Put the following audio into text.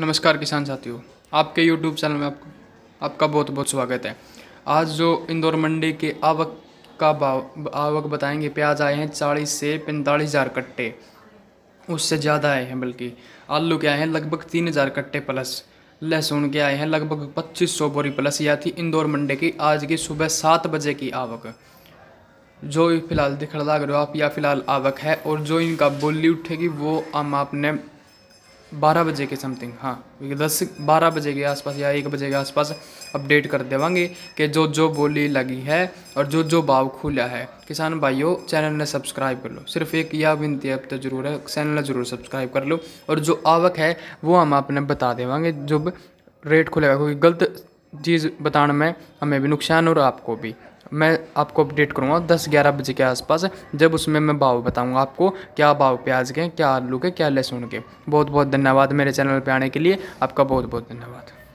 नमस्कार किसान साथियों आपके यूट्यूब चैनल में आपको आपका बहुत बहुत स्वागत है आज जो इंदौर मंडी के आवक का भाव आवक बताएंगे प्याज आए हैं चालीस से पैंतालीस हज़ार कट्टे उससे ज़्यादा आए हैं बल्कि आलू के आए हैं लगभग तीन हज़ार कट्टे प्लस लहसुन के आए हैं लगभग पच्चीस सौ बोरी प्लस यह थी इंदौर मंडी की आज की सुबह सात बजे की आवक जो फिलहाल दिखड़ लग रहे हो आप या फिलहाल आवक है और जो इनका बोली उठेगी वो हम आपने बारह बजे के समथिंग हाँ दस बारह बजे के आसपास या एक बजे के आसपास अपडेट कर देवांगे कि जो जो बोली लगी है और जो जो भाव खुला है किसान भाइयों चैनल ने सब्सक्राइब कर लो सिर्फ एक यह विनती अब तो जरूर है चैनल ने जरूर सब्सक्राइब कर लो और जो आवक है वो हम आपने बता देवांगे जब रेट खुलेगा क्योंकि गलत चीज़ बताने में हमें भी नुकसान और आपको भी मैं आपको अपडेट करूँगा दस ग्यारह बजे के आसपास जब उसमें मैं भाव बताऊँगा आपको क्या भाव प्याज के क्या आलू के क्या लहसुन के बहुत बहुत धन्यवाद मेरे चैनल पर आने के लिए आपका बहुत बहुत धन्यवाद